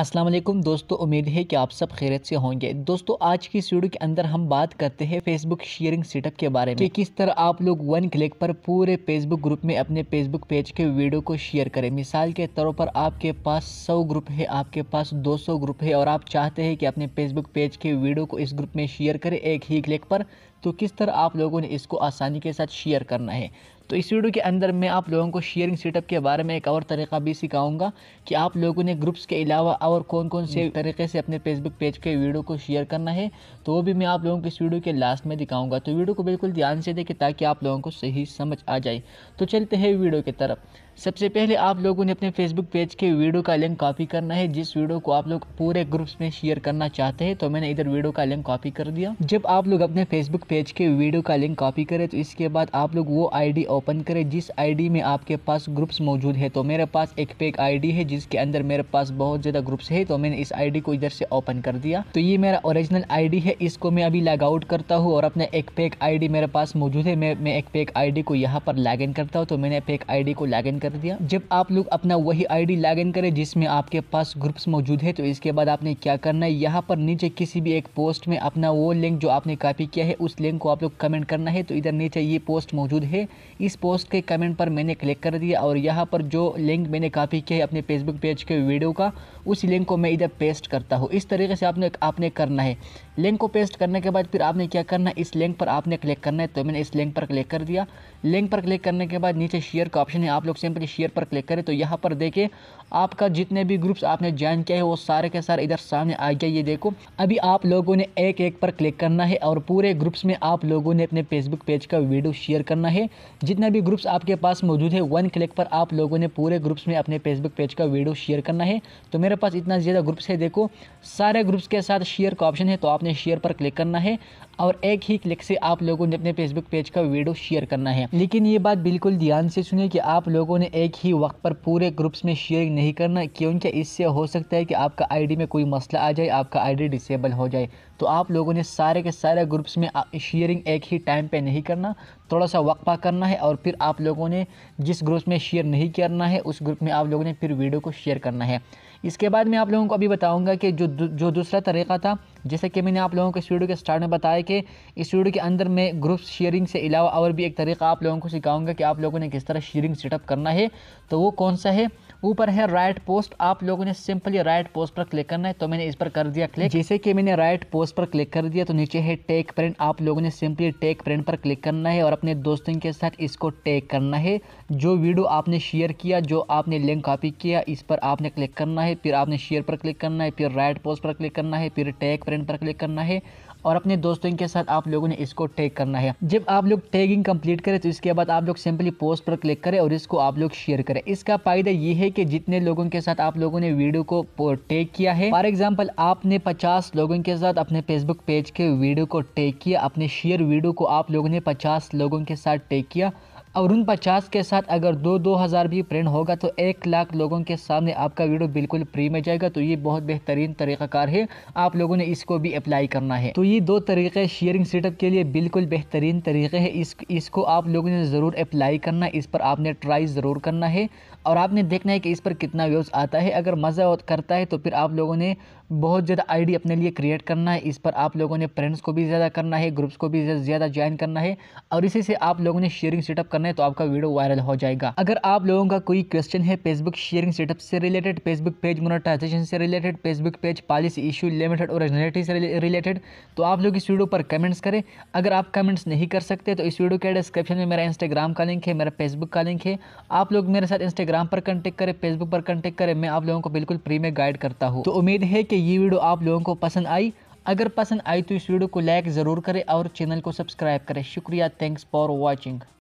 असलम दोस्तों उम्मीद है कि आप सब खैरत से होंगे दोस्तों आज की इस वीडियो के अंदर हम बात करते हैं फेसबुक शेयरिंग सेटअप के बारे में कि किस तरह आप लोग वन क्लिक पर पूरे फेसबुक ग्रुप में अपने फेसबुक पेज के वीडियो को शेयर करें मिसाल के तौर पर आपके पास 100 ग्रुप है आपके पास 200 ग्रुप है और आप चाहते हैं कि अपने फेसबुक पेज के वीडियो को इस ग्रुप में शेयर करें एक ही क्लिक पर तो किस तरह आप लोगों ने इसको आसानी के साथ शेयर करना है तो इस वीडियो के अंदर मैं आप लोगों को शेयरिंग सेटअप के बारे में एक और तरीका भी सिखाऊंगा कि आप लोगों ने ग्रुप्स के अलावा और कौन कौन से हम्म। तरीके से अपने फेसबुक पेज के वीडियो को शेयर करना है तो वो भी मैं आप लोगों को इस वीडियो के लास्ट में दिखाऊंगा तो वीडियो को बिल्कुल ध्यान से देखें ताकि आप लोगों को सही समझ आ जाए तो चलते हैं वीडियो की तरफ सबसे पहले आप लोगों ने अपने फेसबुक पेज के वीडियो का लिंक कॉपी करना है जिस वीडियो को आप लोग पूरे ग्रुप्स में शेयर करना चाहते हैं तो मैंने इधर वीडियो का लिंक कॉपी कर दिया जब आप लोग अपने फेसबुक पेज के वीडियो का लिंक कॉपी करें तो इसके बाद आप लोग वो आईडी ओपन करें जिस आईडी में आपके पास ग्रुप्स मौजूद है तो मेरे पास एक पेक आई है जिसके अंदर मेरे पास बहुत ज़्यादा ग्रुप्स है तो मैंने इस आई को इधर से ओपन कर दिया तो ये मेरा ओरिजिनल आई है इसको मैं अभी लॉग आउट करता हूँ और अपने एक पेक आई मेरे पास मौजूद है मैं मैं एक पेक आई को यहाँ पर लॉग इन करता हूँ तो मैंने पेक आई को लॉग इन कर दिया जब आप लोग अपना वही आईडी लॉगिन करें जिसमें आपके पास ग्रुप्स मौजूद है तो इसके बाद आपने क्या करना है यहाँ पर नीचे किसी भी एक पोस्ट में अपना वो लिंक जो आपने कॉपी किया है उस लिंक को आप लोग कमेंट करना है तो इधर नीचे ये पोस्ट मौजूद है इस पोस्ट के कमेंट पर मैंने क्लिक कर दिया और यहाँ पर जो लिंक मैंने कॉपी किया है अपने फेसबुक पेज के वीडियो का उस लिंक को मैं इधर पेस्ट करता हूँ इस तरीके से आपने आपने करना है लिंक को पेस्ट करने के बाद फिर आपने क्या करना है इस लिंक पर आपने क्लिक करना है तो मैंने इस लिंक पर क्लिक कर दिया लिंक पर क्लिक करने के बाद नीचे शेयर का ऑप्शन है आप लोग से सिंपली शेयर पर क्लिक करें तो यहाँ पर देखें आपका जितने भी ग्रुप्स आपने ज्वाइन किया है वो सारे के सारे इधर सामने आ गया ये देखो अभी आप लोगों ने एक एक पर क्लिक करना है और पूरे ग्रुप्स में आप लोगों ने अपने फेसबुक पेज का वीडियो शेयर करना है जितने भी ग्रुप्स आपके पास मौजूद है वन क्लिक पर आप लोगों ने पूरे ग्रुप्स में अपने फेसबुक पेज का वीडियो शेयर करना है तो मेरे पास इतना ज़्यादा ग्रुप्स है देखो सारे ग्रुप्स के साथ शेयर का ऑप्शन है तो आपने शेयर पर क्लिक करना है और एक ही क्लिक से आप लोगों ने अपने फेसबुक पेज का वीडियो शेयर करना है लेकिन ये बात बिल्कुल ध्यान से सुने कि आप लोगों उन्हें एक ही वक्त पर पूरे ग्रुप्स में शेयर नहीं करना क्योंकि इससे हो सकता है कि आपका आईडी में कोई मसला आ जाए आपका आईडी डिसेबल हो जाए तो आप लोगों ने सारे के सारे ग्रुप्स में शेयरिंग एक ही टाइम पे नहीं करना थोड़ा सा वक्फा करना है और फिर आप लोगों ने जिस ग्रुप में शेयर नहीं करना है उस ग्रुप में आप लोगों ने फिर वीडियो को शेयर करना है इसके बाद मैं आप लोगों को अभी बताऊंगा कि जो जो दूसरा तरीका था जैसे कि मैंने आप लोगों को इस वीडियो के स्टार्ट में बताया कि इस वीडियो के अंदर मैं ग्रुप शेयरिंग से अलावा और भी एक तरीका आप लोगों को सिखाऊंगा कि आप लोगों ने किस तरह शेयरिंग सेटअप करना है तो वो कौन सा है ऊपर है राइट पोस्ट आप लोगों ने सिंपली राइट पोस्ट पर क्लिक करना है तो मैंने इस पर कर दिया क्लिक जैसे कि मैंने राइट पोस्ट पर क्लिक कर दिया तो नीचे है टेक प्रिंट आप लोगों ने सिंपली टेक प्रिंट पर क्लिक करना है और अपने दोस्तों के साथ इसको टेक करना है जो वीडियो आपने शेयर किया जो आपने लिंक कॉपी किया इस पर आपने क्लिक करना है फिर आपने शेयर पर क्लिक करना है फिर राइट पोस्ट पर क्लिक करना है फिर टेक प्रिंट पर क्लिक करना है और अपने दोस्तों के साथ आप लोगों ने इसको टैग करना है जब आप लोग टैगिंग कंप्लीट करें तो इसके बाद आप लोग सिंपली पोस्ट पर क्लिक करें और इसको आप लोग शेयर करें इसका फायदा ये है कि जितने लोगों के साथ आप लोगों ने वीडियो को टैग किया है फॉर एग्जाम्पल आपने पचास लोगों के साथ अपने फेसबुक पेज के वीडियो को टैग किया अपने शेयर वीडियो को आप लोगों ने पचास लोगों के साथ टैग किया और उन पचास के साथ अगर दो दो हज़ार भी प्रिंट होगा तो एक लाख लोगों के सामने आपका वीडियो बिल्कुल फ्री में जाएगा तो ये बहुत बेहतरीन तरीक़ाकार है आप लोगों ने इसको भी अप्लाई करना है तो ये दो तरीके शेयरिंग सेटअप के लिए बिल्कुल बेहतरीन तरीके है इस इसको आप लोगों ने ज़रूर अप्लाई करना इस पर आपने ट्राई ज़रूर करना है और आपने देखना है कि इस पर कितना व्यूज़ आता है अगर मज़ा करता है तो फिर आप लोगों ने बहुत ज़्यादा आईडी अपने लिए क्रिएट करना है इस पर आप लोगों ने फ्रेंड्स को भी ज़्यादा करना है ग्रुप्स को भी ज़्यादा ज्वाइन करना है और इसी से आप लोगों ने शेयरिंग सेटअप करना करना है तो आपका वीडियो वायरल हो जाएगा अगर आप लोगों का कोई क्वेश्चन है फेसबुक शेयरिंग सेटअप से रिलेटेड फेसबुक पेज मोनोटाइजेशन से related Facebook page policy issue limited और रिलेटेड तो आप लोग इस वीडियो पर कमेंट्स करें अगर आप कमेंट्स नहीं कर सकते तो इस वीडियो के डिस्क्रिप्शन में मेरा इंस्टाग्राम का लिंक है मेरा फेसबुक का लिंक है आप लोग मेरे साथ इंस्टाग्राम पर कंटेक्ट करें फेसबुक पर कंटेक्ट करें मैं आप लोगों को बिल्कुल फ्री में गाइड करता हूँ तो उम्मीद है कि ये वीडियो आप लोगों को पसंद आई अगर पसंद आई तो इस वीडियो को लाइक ज़रूर करें और चैनल को सब्सक्राइब करें शुक्रिया थैंक्स फॉर वॉचिंग